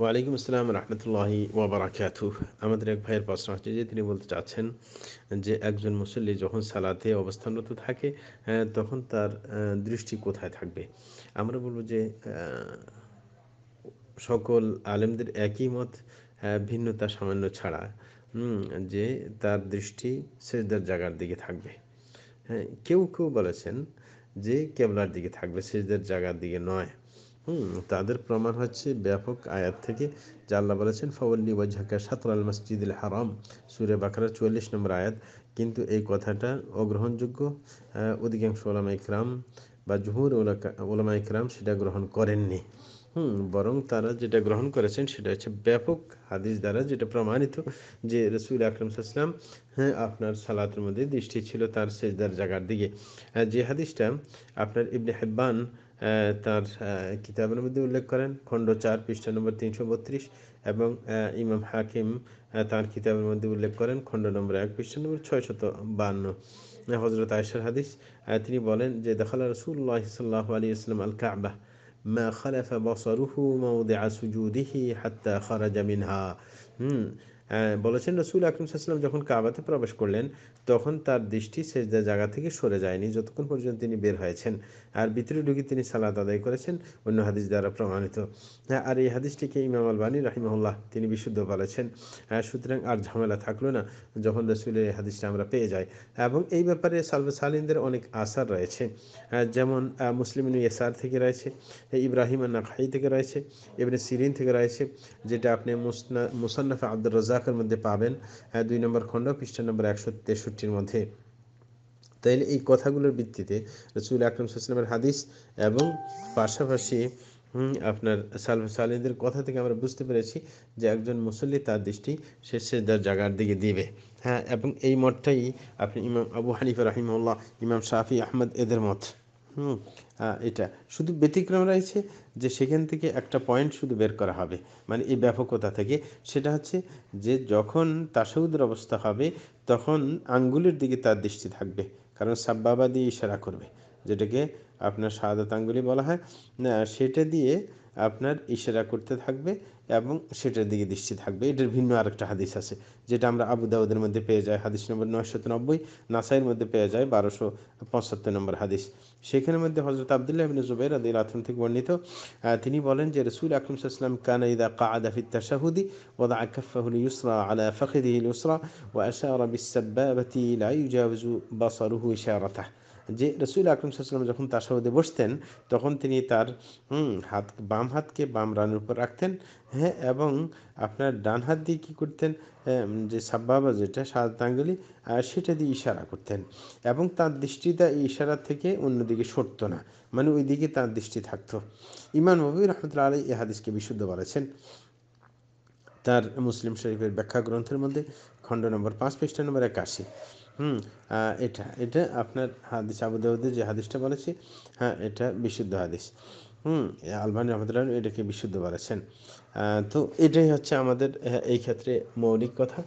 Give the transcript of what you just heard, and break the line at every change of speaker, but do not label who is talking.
ওয়ালাইকুম আসসালাম রহমতুল্লাহি ওবরাকাত আমাদের এক ভাইয়ের প্রশ্ন হচ্ছে যে তিনি বলতে চাচ্ছেন যে একজন মুসল্লি যখন সালাতে অবস্থানরত থাকে তখন তার দৃষ্টি কোথায় থাকবে আমরা বলবো যে সকল আলেমদের একই মত ভিন্নতা সামান্য ছাড়া যে তার দৃষ্টি সেজদার জায়গার দিকে থাকবে হ্যাঁ কেউ কেউ বলেছেন যে কেবলার দিকে থাকবে সেজদার জায়গার দিকে নয় হুম তাদের প্রমাণ হচ্ছে ব্যাপক আয়াত থেকে যা আল্লাহ বলেছেন ফাওয়াল্লি ওয়াজহাকা সাতরাল মসজিদুল হারাম সুরে বাকরা চুয়াল্লিশ নম্বর আয়াত কিন্তু এই কথাটা অগ্রহণযোগ্য অধিকাংশ ওলামা ইকরাম বা জুহুর ওলামা ইকরাম সেটা গ্রহণ করেননি হুম বরং তারা যেটা গ্রহণ করেছেন সেটা হচ্ছে ব্যাপক হাদিস দ্বারা যেটা প্রমাণিত যে রসুল আকরম সাল্লাম হ্যাঁ আপনার সালাতের মধ্যে দৃষ্টি ছিল তার সেজদার জায়গার দিকে যে হাদিসটা আপনার ইবনে হেব্বান তার কিতাবের মধ্যে উল্লেখ করেন খণ্ড চার পৃষ্ঠা নম্বর তিনশো বত্রিশ এবং ইমাম হাকিম তার কিতাবের মধ্যে উল্লেখ করেন খণ্ড নম্বর এক পৃষ্ঠা নম্বর ছয়শত বান্ন হজরত আয়সার হাদিস তিনি বলেন যে দেখাল রসুল্লাহ সাল্লাহ আলী ইসলাম আল কাবা মা খালাফা বসরুহু মৌদে আসুজুদিহি হাত্তা জামিন হা হুম বলেছেন রসুল আকরম সাল্লাম যখন কাবাতে প্রবেশ করলেন তখন তার দৃষ্টি সেই জায়গা থেকে সরে যায়নি যতক্ষণ পর্যন্ত তিনি বের হয়েছেন আর ভিতরে ঢুকে তিনি সালাদ আদায় করেছেন অন্য হাদিস দ্বারা প্রমাণিত আর এই হাদিসটিকে ইমাম আলবানী রাহিমহল্লাহ তিনি বিশুদ্ধ বলেছেন সুতরাং আর ঝামেলা থাকলো না যখন রসুলের এই হাদিসটা আমরা পেয়ে যাই এবং এই ব্যাপারে সালবে সালিনদের অনেক আসার রয়েছে যেমন মুসলিম ইয়াসার থেকে রয়েছে ইব্রাহিম খাই থেকে রয়েছে ইবনে সিরিন থেকে রয়েছে যেটা আপনি মুসান্নাফা আব্দুর রাজা রাজাকের মধ্যে পাবেন হ্যাঁ, দুই নম্বর খণ্ড পৃষ্ঠা নম্বর একশো তেষট্টির মধ্যে তাইলে এই কথাগুলোর ভিত্তিতে রসুল আকরম সুসলামের হাদিস এবং পাশাপাশি আপনার সালফ সালিদের কথা থেকে আমরা বুঝতে পেরেছি যে একজন মুসল্লি তার দৃষ্টি শেষে সেজদার জায়গার দিকে দিবে হ্যাঁ এবং এই মতটাই আপনি ইমাম আবু হানিফা রাহিমুল্লাহ ইমাম শাফি আহমদ এদের মত হুম এটা শুধু ব্যতিক্রম রয়েছে যে সেখান থেকে একটা পয়েন্ট শুধু বের করা হবে মানে এই ব্যাপকতা থেকে সেটা হচ্ছে যে যখন তাসৌদের অবস্থা হবে তখন আঙ্গুলের দিকে তার দৃষ্টি থাকবে কারণ সাব্বাবা দিয়ে ইশারা করবে যেটাকে আপনার সাদাত আঙ্গুলি বলা হয় সেটা দিয়ে আপনার ইশারা করতে থাকবে এবং সেটার দিকে দৃষ্টি থাকবে এটার ভিন্ন আরেকটা হাদিস আছে যেটা আমরা আবু দাউদের মধ্যে পেয়ে যাই হাদিস নম্বর নয়শত নব্বই নাসাইয়ের মধ্যে পেয়ে যায় বারোশো পঁচাত্তর নম্বর হাদিস সেখানের মধ্যে হজরত আবদুল্লাহ আবিন জুবাইর আদি আথম থেকে বর্ণিত তিনি বলেন যে রসুল আকরম সাল্লাম কানা ইদা কাদা ফি ও ওদা আকাফাহুল ইউসরা আলা ফাকিদিহিল ইউসরা ওয়া আশারা বিসাব্বাবাতি লা বা বাসারুহু ইশারাতাহু যে রসুল আকরম সাল্লাম যখন তার তাসাউদে বসতেন তখন তিনি তার হাত বাম হাতকে বাম রানের উপর রাখতেন হ্যাঁ এবং আপনার ডান হাত দিয়ে কী করতেন যে সাব্বাবা যেটা সাত আঙ্গুলি সেটা দিয়ে ইশারা করতেন এবং তার দৃষ্টিটা এই ইশারা থেকে অন্যদিকে সরত না মানে ওই দিকে তার দৃষ্টি থাকতো ইমান মবির রহমতুল্লাহ আলী এ হাদিসকে বিশুদ্ধ বলেছেন তার মুসলিম শরীফের ব্যাখ্যা গ্রন্থের মধ্যে খণ্ড নম্বর পাঁচ পৃষ্ঠা নম্বর একাশি হুম এটা এটা আপনার হাদিস আবুদাউদ্দের যে হাদিসটা বলেছি হ্যাঁ এটা বিশুদ্ধ হাদিস হুম আলবানি রহমতুল্লাহ এটাকে বিশুদ্ধ বলেছেন তো এটাই হচ্ছে আমাদের হ্যাঁ, এই ক্ষেত্রে মৌলিক কথা